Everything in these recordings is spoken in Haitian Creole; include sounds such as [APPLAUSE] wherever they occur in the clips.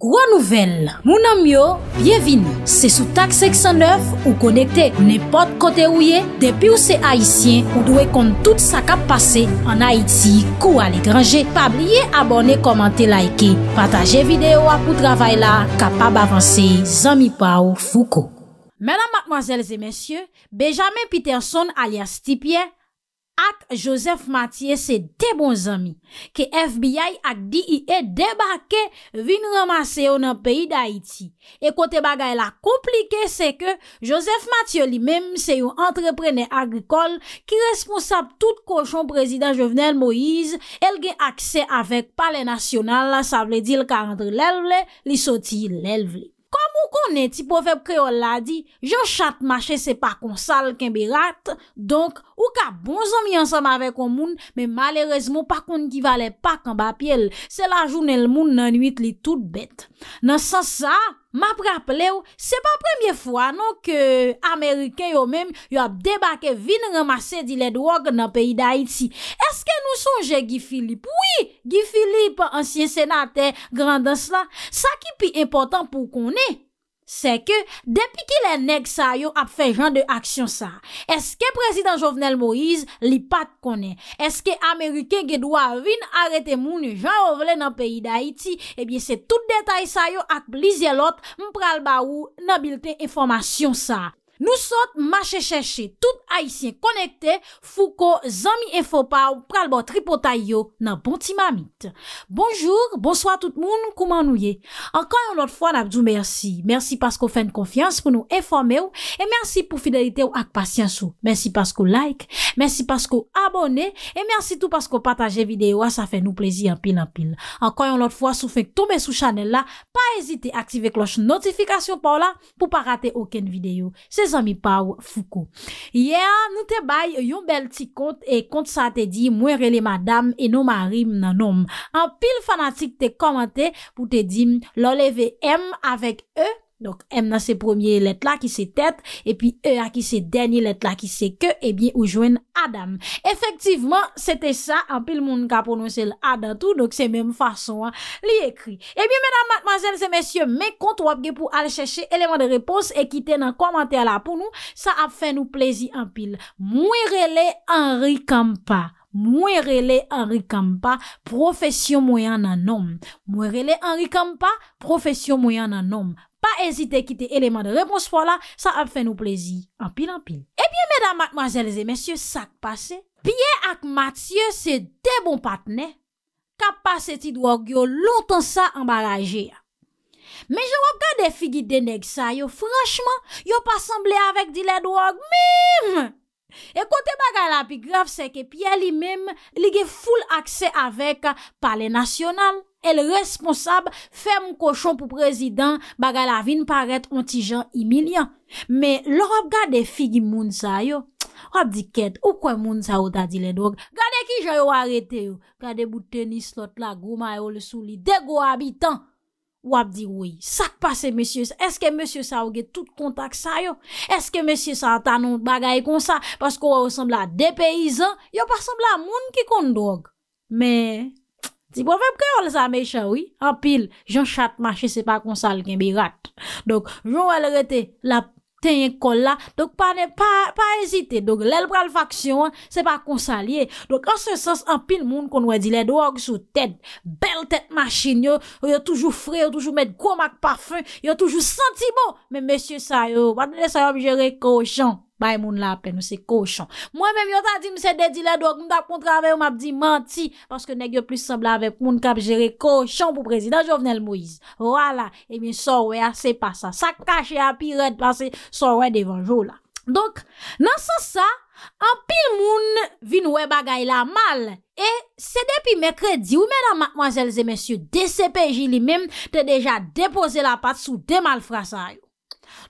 Gwa nouvel, mounan myo, byevini, se sou tak 609 ou konekte ou ne pot kote ou ye, depi ou se Haitien ou dwe kont tout sa kap pase an Haiti kou al ekranje, pa blye abone komante laike, pataje videyo apou travay la kapab avanse zami pa ou fouko. Menan matmazelze mensyo, Benjamin Peterson alias Stipien, ak Josef Mathieu se te bon zami, ke FBI ak D.I.E. debake vin ramase yo nan peyi da Iti. E kote bagay la komplike se ke, Josef Mathieu li mem se yo entreprene agrikol, ki responsab tout kochon prezident Jovenel Moïse, el gen akse avèk pale nasyonal la sa vle dil ka antre lèl vle, li soti lèl vle. Mou konen ti pou feb kreol la di, jo chat mache se pa kon sal kembe rat, donk ou ka bonzomi ansam avek o moun, me malerezmo pa kon ki vale pa kon ba pyele. Se la jounel moun nan 8 li tout bet. Nan sa sa, ma prape non, le ou, se pa premye fwa non ke Amerike yo men, yo ap debake vin remase di le drog nan peyi da iti. Eske nou sonje Gifilip? Oui, Gifilip, ansye senate grandans la. Sa ki pi important pou konen? Se ke, depi ki le neg sa yo ap fe jan de aksyon sa, eske prezident Jovenel Moïse li pat konen, eske Amerike ge dwa vin arete moun jan ovelen nan peyi Daiti, ebyen se tout detay sa yo ak blize lot mpral ba ou nan bilte informasyon sa. Nou sot machè chè chè, tout haïsien konèkte fou ko zami enfopaw pralbo tripotay yo nan bonti mamit. Bonjour, bonsoi tout moun, kouman nou ye. Ankan yon lot fwa na djou mersi. Mersi paskou fèn konfians pou nou enfomew. E mersi pou fidelite ou ak pasyansou. Mersi paskou like, mersi paskou abone. E mersi tout paskou patajè videyo a ah, sa fèn nou plezi anpil anpil. Ankan yon lot fwa sou fèn k tomè sou chanel la, pa ezite aktive kloch notifikasyon pou la pou pa rate oken videyo. Sezant. Amipaw Foukou. Ye, nou te bay yon bel ti kont e kont sa te di mwerele madame e nou marim nanom. An pil fanatik te komante pou te di loleve M avek E Donk, M nan se premier let la ki se tet, epi E a ki se denye let la ki se ke, epi ou jwen Adam. Efektivman, sete sa, anpil moun ka prononse l'Adam tou, donk se menm fason, li ekri. Epi, menam, matmazen, se mensyen, me kont wapge pou al chèche eleman de repos e kite nan komante ala pou nou, sa ap fè nou plezi anpil. Mwere le, Henri Kampa. Mwere le, Henri Kampa. Profesyon mwen nan nom. Mwere le, Henri Kampa. Profesyon mwen nan nom. Pa ezite kite eleman de eh repons pou la, sa ap fè nou plezi. Anpil, anpil. Ebyen, mèdamak, mwazelze, mèsyo, sa ak pase. Pye ak Matye se debon patne. Kap pase ti dwo gyo lontan sa ambaraje. Mèj yo wakade fi ki deneg sa yo. Franchman, yo pa semble avèk di le dwo mèm. E kote baga la pi graf se ke pye li mèm li ge foul akse avèk pale nasyonal. El responsable ferme kochon pou prezident bagay la vin paret ontijan imilyan. Me lor ap gade figi moun sa yo, ap di ket, ou kwen moun sa yo ta dile dog. Gade ki jay yo arete yo, gade boutenis lot la gouma yo le souli, dego abitan. Ou ap di woy, sak pase monsie, eske monsie sa yo ge tout kontak sa yo? Eske monsie sa an tanon bagay kon sa, paskou wè wè wè sembla de peyizan, yo pas sembla moun ki kon dog, me... Ti pou fèm kè yon lè sa mè chanwi, anpil, joun chat machè se pa konsal gen bi rat. Donk, joun wè lè rete la te yon kolla, donk pa nè pa esite. Donk lèl pral faksyon, se pa konsalye. Donk anse sens, anpil moun kon wè di lè do ak sou tèd, bel tèd machènyo, yon toujou fre, yon toujou mèt gomak parfè, yon toujou senti bo, men mèsyè sayo, wè nè sayo mè jè re kouchan. bay moun la apè, nou se kochon. Mwen mèm yo ta di mse dedilè, do ak moun kap kontrave, mwen ap di manti, paske negyo plus semblè avèp, moun kap jere kochon pou prezident Jovenel Moïse. Wala, e eh mi sorwe, ase ah, pa sa. Sa kache api red, passe sorwe devanjou la. Donk, nan se sa, api moun vinwe bagay la mal, e se depi mekredi, ou mèdame, mwazèlze, mèsyou, DCPJ li mèm te deja depose la pat sou demal fra sa yo.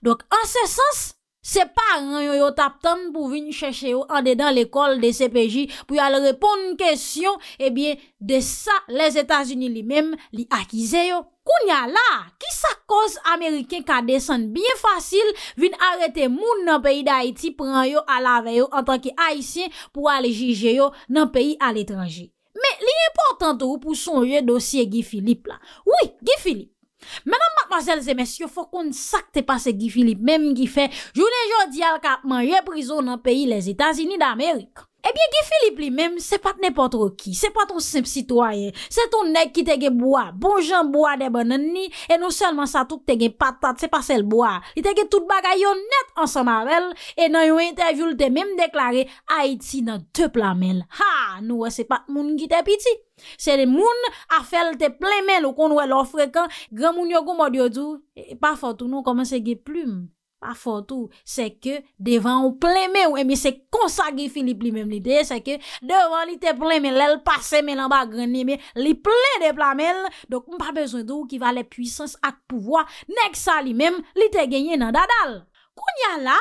Donk, an se sens, Se paran yo yo tap tan pou vin chèche yo an de dan l'ekol de CPJ pou yo al repon n kèsyon, e eh bie de sa, les Etats-Unis li mèm li akize yo. Kounya la, ki sa koz Ameriken ka desen biye fasil vin arete moun nan peyi d'Haïti pran yo al ave yo an tanke Haitien pou al jige yo nan peyi al etranji. Me, li e portante yo pou sonje dosye Guy Philippe la. Oui, Guy Philippe. Menan matmazel zemesyo fokon sakte pa se gifilip menm gife jounen jodi al kapman reprizonan peyi le Zetazini da Amerik. Ebyen, ge Filip li menm se pat nipotro ki, se pat ton simp sitwayen, se ton nek ki te ge boa, bon jan boa deban nan ni, e nou selman sa touk te ge patat, se pa sel boa, li te ge tout bagayon net ansan amel, e nan yon interview li te menm deklare Haiti nan te plamel. Ha, nou wè se pat moun ki te piti, se de moun a fel te plemel ou kon wè lò frekan, gran moun yo gomod yo djou, e pa fotou nou koman se ge plume. pa fotou, se ke devan ou pleme ou eme se konsa Gifilip li mem li de, se ke devan li te pleme lèl, pase men an bagren eme, li ple de plamel, dok m pa bezon do ki valè pwisans ak pouvoa, nek sa li mem, li te genye nan dadal. Kounyan la,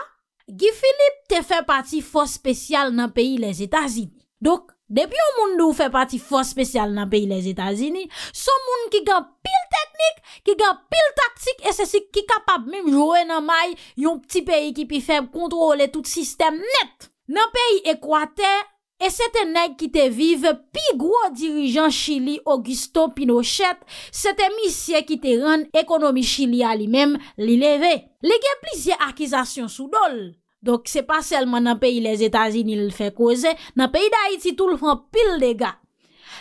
Gifilip te fè pati fòs spesyal nan peyi le Zetazid. Dok, Depi yon moun nou fè pati fòs spesyal nan peyi les Etazini, son moun ki gen pil teknik, ki gen pil taktik, e se si ki kapab mèm jwè nan may yon pti peyi ki pi fèm kontrole tout sistem net. Nan peyi Ekwate, e se te neg ki te vive pi gwo dirijan Chili Augusto Pinochet, se te misye ki te ren ekonomi Chili a li mèm li leve. Li gen plisye akizasyon sou dol. Donk se pa selman nan peyi les Etazini li fe koze, nan peyi da iti tou l fan pil dega.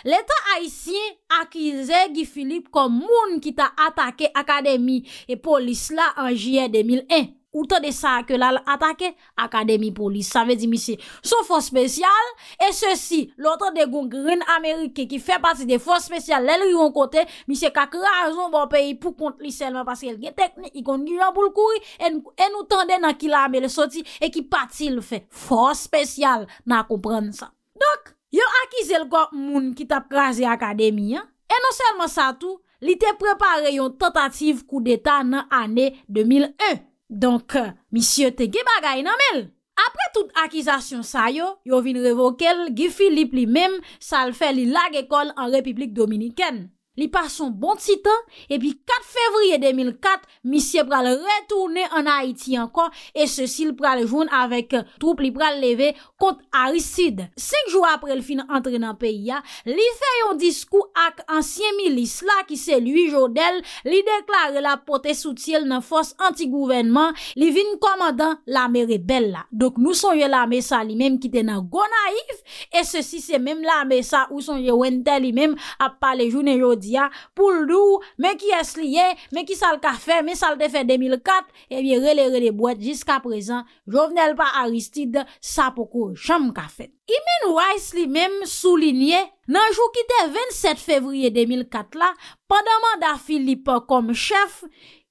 Le ta aisyen akize Gifilip kon moun ki ta atake akademi e polis la an jye 2001. Ote de sa ke lal atake, akademi polis. Sa ve di misi, son fon spesyal. E se si, lote de gong ren Amerike ki fe pati de fon spesyal lel ryon kote, misi kak razon bon peyi pou kont li selman. Pase el gen tekne, ikon ngu yon boul kouri, en nou tende nan ki la ame le soti, e ki pati le fe. Fon spesyal nan kompren sa. Dok, yo akize lko moun ki tap raze akademi. E non selman sa tou, li te prepare yon tentative kou deta nan ane 2001. Donk, euh, misye te ge bagay nanmel. Apre tout akizasyon sa yo, yo vin revokel Giffi Lip li mem sal fe li lag ekol an Republik Dominiken. li pa son bon titan epi 4 fevriye 2004 misye pral retourne an Haiti an kon e sosi li pral joun avèk troupe li pral leve kont arisid 5 jou apre l fin antre nan peyi ya li fè yon diskou ak ansyen milis la ki se lui joudel li deklare la potè soutil nan fòs anti-gouvenman li vin komandan la mè rebel la dok nou son jè la mesa li mèm ki te nan go naif e sosi se mèm la mesa ou son jè wèntè li mèm ap pale jounen joud diya pouldou, me ki es liye, me ki sal ka fe, me sal te fe 2004, e bi rele rele boit, jiska prezant, jovenel pa Aristide, sa pokou chanm ka fe. Imen Weiss li mem soulinye, nan jou ki te 27 fevri 2004 la, pandaman da Philippe kom chef,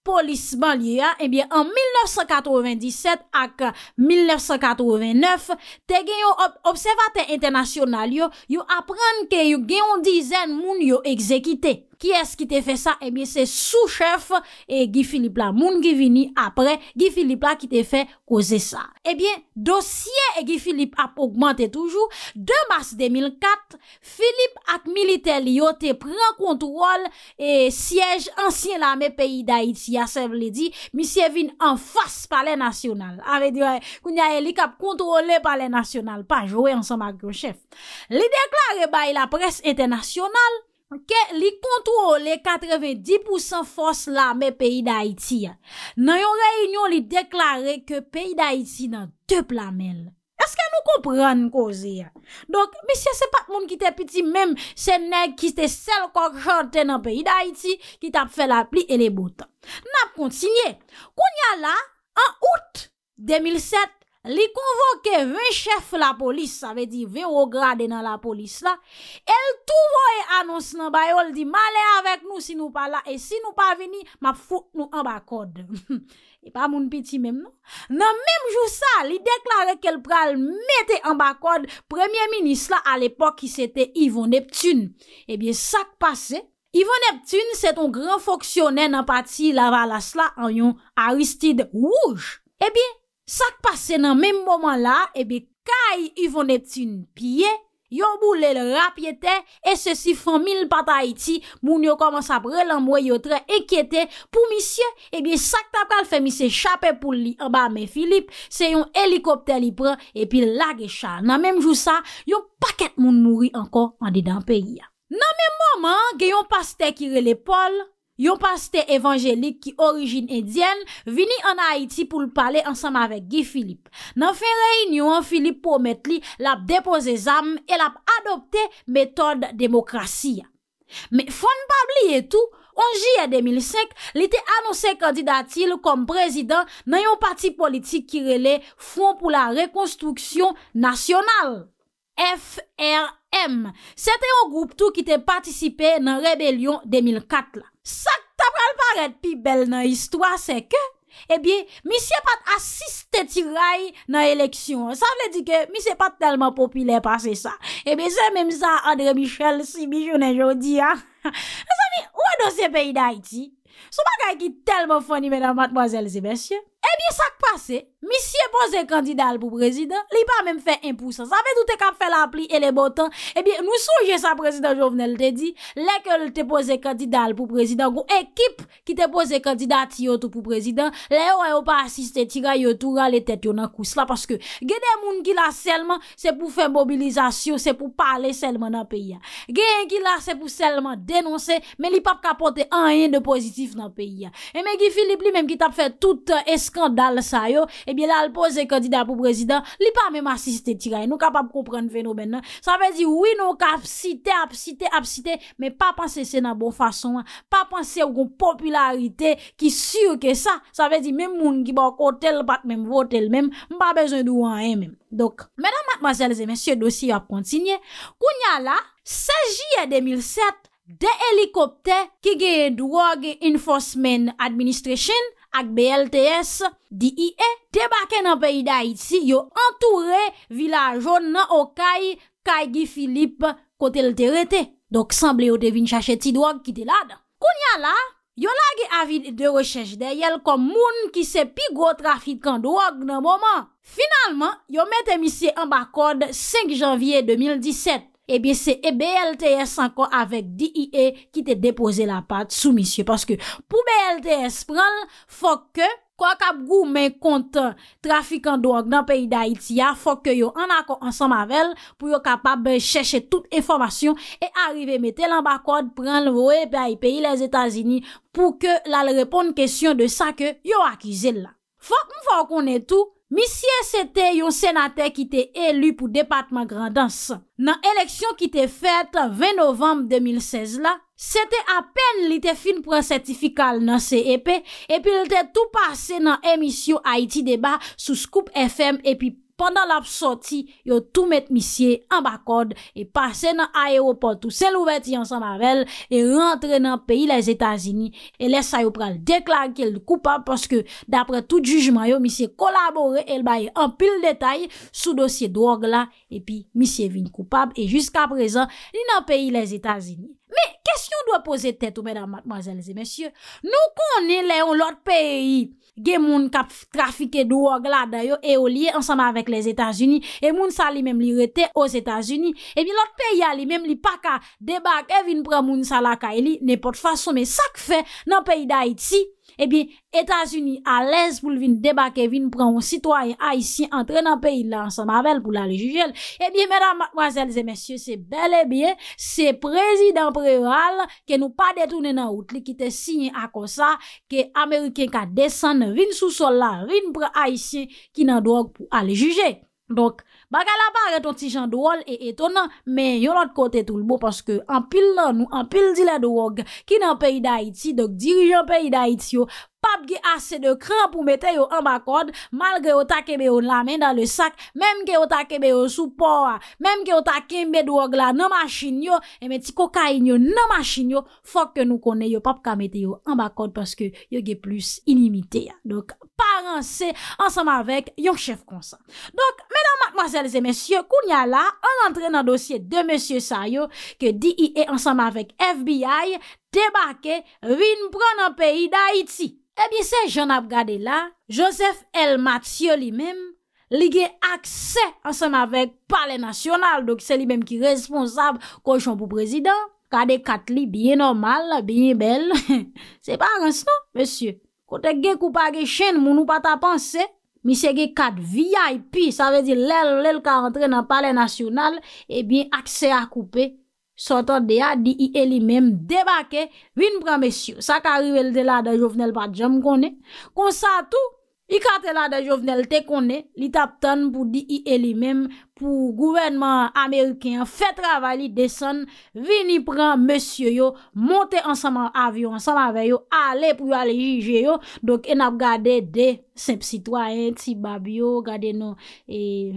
Polisman li ya, eh en 1997 ak 1989, te genyon observate internasyonal yo, yo apren ke yo genyon dizen moun yo ekzekite. Ki es ki te fe sa? Ebyen eh se sou chef e gifilip la moun givini apre gifilip la ki te fe koze sa. Ebyen eh dosye e gifilip ap augmente toujou. De mars 2004, filip ak milite liyo te pren kontrol e siyej ansyen la me peyi da iti. Asev li di misye vin an fas pale nasyonal. Awe diwe koun ya elikap kontrole pale nasyonal. Pa jowe ansen makrochef. Li deklare bay la pres ete nasyonal. Ke li kontro le 90% fos la me peyi da iti ya. Nan yon reynyon li deklare ke peyi da iti nan te plamel. Eske nou kompran kouzi ya? Donk, misye se pat moun ki te piti, mem se neg ki te sel kouk jor ten nan peyi da iti, ki tap fe la pli ene boutan. Nap kontinye, kon ya la an out 2007, li konvoke vechef la polis, sa ve di verograde nan la polis la, el touvo e anons nan bayol, di ma le avek nou si nou pa la, e si nou pa vini, ma fok nou an bak kod. [LAUGHS] E pa moun piti mem nan. Nan mem jou sa, li deklare kel pral mette an bak kod, premier minis la, al epok ki sete Yvon Neptune. Ebyen sak pase, Yvon Neptune seton gran foksyonen nan pati la valas la, an yon aristide wouj. Ebyen, Sak pase nan menm moman la, ebe, kay yvon etin piye, yon boule l rapyete, e se si fon mil patayiti, moun yo koman sa prelambwe yo tre ekyete, pou misye, ebe, sak tapkal fe mi se chapè pou li anba me Filip, se yon helikopter li pre, e pi la gecha. Nan menm jou sa, yon paket moun mouri anko an di dan peyi. Nan menm moman, geyon paste kire le pol, Yon paste evanjelik ki orijin indyen vini an Haiti pou l'pale ansanm avek Guy Philippe. Nan fey reynyon, Philippe pou omet li l ap depoze zam e l ap adopte metode demokrasi ya. Me fon bab li etou, anji ya 2005, li te anose kandidatil kom prezident nan yon pati politik ki rele fon pou la rekonstruksyon nasyonal. F.R.M. Se te yo goup tou ki te patisipe nan Rebellion 2004 la. Sak ta pral paret pi bel nan histwa se ke, e bie, misye pat asiste ti ray nan eleksyon. Sa vle di ke, misye pat telman popile pase sa. E bie, se menm za Andre Michel si bijounen jodi ha. Sa mi, wado se peyda iti? Sou bagay ki telman foni menan matboazel se besye. E bie, sak pase, misye, kandidal pou prezident, li pa mèm fè impousan. Sa fè toutè kap fè la pli e le botan, e bi nou soujè sa prezident jovnel te di, lè ke lè te pose kandidal pou prezident, go ekip ki te pose kandidal ti yotou pou prezident lè yo yo pa asiste tira yo toura le tèt eh yo nan kous la, paske genè moun ki la selman, se pou fè mobilizasyon, se pou pale selman nan peya. Genè ki la se pou selman denonse, mè li pap kapote anyen de pozitif nan peya. E mè ki Filip li mèm ki tap fè tout eskandal sa yo, e bi lè al pose se kandida pou prezident, li pa mèm asiste tiray, nou kapap kompren fenomen nan. Sa vezi, wè nou kap sitè, ap sitè, ap sitè, mè pa panse se nan bon fason, pa panse ou kon popularite ki sur ke sa. Sa vezi, mèm moun ki ba okotel bat mèm votel mèm, mpa bezon dou an mèm. Dok, mèdam matmazèl zè mèsyè dosi ap kontinye, kounya la, sajiye 2007 de helikopte ki ge drug enforcement administration, ak BLTS, D.I.E, te baken an peyi da iti yo antoure vila joun nan o kay kaygi Filip kote lte rete. Dok sanble yo te vin chache ti drog ki te ladan. Koun ya la, yo la ge avid de rechèche de yel kon moun ki se pi gro trafit kan drog nan mouman. Finalman, yo metem isi an bakod 5 janvye 2017. e bie se e BLTS anko avek D.I.E ki te depose la pat sou misye. Paske pou BLTS pran, fok ke kwa kap gou men kontan trafikant doan nan peyi da Haiti ya, fok ke yo anako ansan mavel pou yo kapab cheche tout informasyon e arrive mette lan bakot pran vowe peyi peyi les Etats-Unis pou ke lal repon kesyon de sa ke yo akize la. Fok mou fok konen tou, Misye sete yon senate ki te elu pou depatman grandans. Nan eleksyon ki te fet 20 novembe 2016 la, sete apen li te fin pou an sertifikal nan CEP, epi li te tou pase nan emisyon Haiti débat sou Scoop FM epi Pantene. pandan lap soti yo tou met misye an bakod e pase nan aeroport ou sel ouvet yon san mavel e rentre nan peyi les Etats-Unis e lese sa yo pral deklar ki el koupab paske dapre tout jujman yo misye kolabore el baye an pil detay sou dosye dwork la e pi misye vin koupab e jiska prezan li nan peyi les Etats-Unis. Mè, kèsyon dwe pose tèt ou mèdame, mademoiselles et mèsyè, nou kon nè lè ou lòt pèyi ge moun kap trafike dwo og la dayo e o liye ansama avèk lè Etats-Unis, e moun sa li mèm li rete os Etats-Unis, e mi lòt pèyi a li mèm li paka debak evin prè moun sa la kèy li, nè pot fason mè sak fè nan pèyi da iti. Ebi, eh Etats-Unis a lez pou vin debake, vin pran ou sitwoyen Haitien entre nan peyi la ansan mavel pou la rejujel. Ebi, eh mèdame, mademoiselles et messieurs, se bele bie, se prezident preval ke nou pa detounen nan outli ki te sinye akosa ke Ameriken ka desen vin sou sol la, vin pran Haitien ki nan dog pou ale juje. Bakalapare ton ti jan douol E etonan Men yon ot kote toulbo Paske an pil nan nou An pil di la douog Ki nan peyi da iti Dok dirijan peyi da iti yo Pap ge ase de kran pou mette yo an bakod Malge yo takebe yo la men dan le sak Mem ge yo takebe yo sou por Mem ge yo takebe douog la nan masin yo E meti kokain yo nan masin yo Fokke nou konen yo pap ka mette yo an bakod Paske yo ge plus inimite ya Dok paranse Ansem avek yon chef konsa Dok menan matmase se monsye Kounia la an rentre nan dosye de monsye Sayo ke di i e ansama vek FBI debake vin pran an peyi da Haiti. E bi se jen ap gade la, Joseph L. Mathieu li mem li ge akse ansama vek pale nasyonal dok se li mem ki responsab kouj chan pou prezident kade kat li biye normal, biye bel. Se [LAUGHS] pa rinsan, non, monsye, kote ge koupa ge chen moun ou pa ta panse Mi sege kat VIP, sa vezi lèl lèl ka rentre nan pale nasyonal, ebyen akse a koupe, sotan deya di ili e menm debake, vin pran mesyo, sa ka rivel de la da jovnel pa djem konen, konsa tou, i kate la de jovenelte konen, li tap ton pou di i elimem, pou gouvenman Ameriken, fe travali deson, vini pran monsiyo yo, monte ansaman avyon, ansaman avyon, ale pou yo ale jige yo, dok en ap gade de, semp sitwayen, ti babyo, gade nou, e,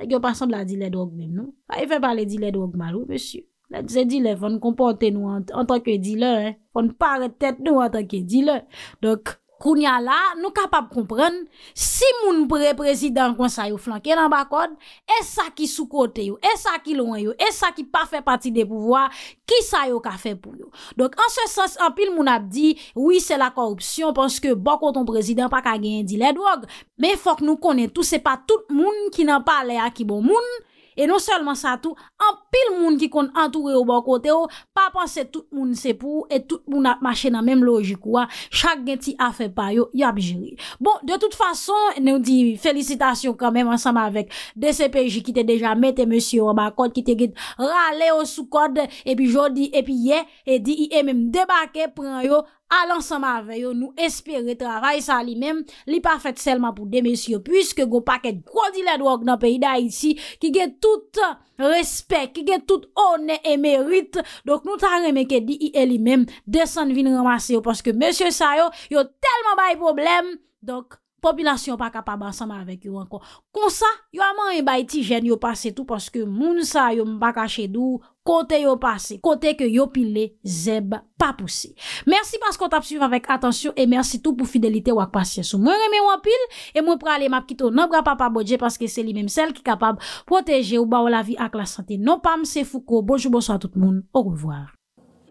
ek [CLEARS THROAT] yo pan san bla dile drog men nou, a, e fe pale dile drog malou, monsiyo, se dile, foun kompote nou, an tanke dile, foun paretet nou, an tanke dile, dok, Kounya la, nou kapap kompren, si moun pre-prezident kon sa yo flanke nan bakon, e sa ki sou kote yo, e sa ki lon yo, e sa ki pa fe pati de pouvoi, ki sa yo ka fe pou yo. Donk an se sens, an pil moun ap di, oui se la korupsyon, ponske bakon ton prezident pa ka genye di ledwog, men fok nou konen tou, se pa tout moun ki nan pale a ki bon moun, e non selman sa tou, an poun. pil moun ki kon antoure ou ban kote ou, pa panse tout moun sepou, et tout moun ap mache nan menm lojik ou an, chak gen ti afe pa yo, yab jiri. Bon, de tout fason, nou di felicitasyon kan menm ansama vek, de sepeji ki te deja mette monsi ou ban kote, ki te git rale ou sou kode, epi jodi, epi ye, e di i emem debake, pren yo, alansama vek yo, nou espere tra ray sa li menm, li pa fete selman pou de monsi ou, pwiske go paket kodi led wak nan peyi da yisi, ki gen tout respek, gen tout ou ne eme rite. Donk nou tan reme ke di ili e mem desan vin ramase yo, poske monsye sa yo, yo telman bay problem, donk, popilasyon pa kapaba ansama avek yo anko. Kon sa, yo aman en bay ti jen yo pase tou, poske moun sa yo mba kache dou, ou, Kote yo pase, kote ke yo pile Zeb pa puse Mersi pas kon ta psiv avek atensyon E mersi tou pou fidelite wak pasye Sou mwen reme wapil E mwen prale mapkito nan bra pa pa bodje Paske se li menm sel ki kapab Proteje ou ba ou la vi ak la sante Non pam se fuko, bonjou bonso a tout moun, ou revoar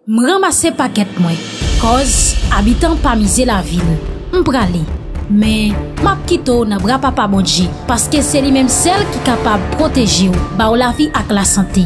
Mwen ramase paket mwen Koz, abitan pa mize la vil Mwen prale Men, mapkito nan bra pa pa bodje Paske se li menm sel ki kapab Proteje ou ba ou la vi ak la sante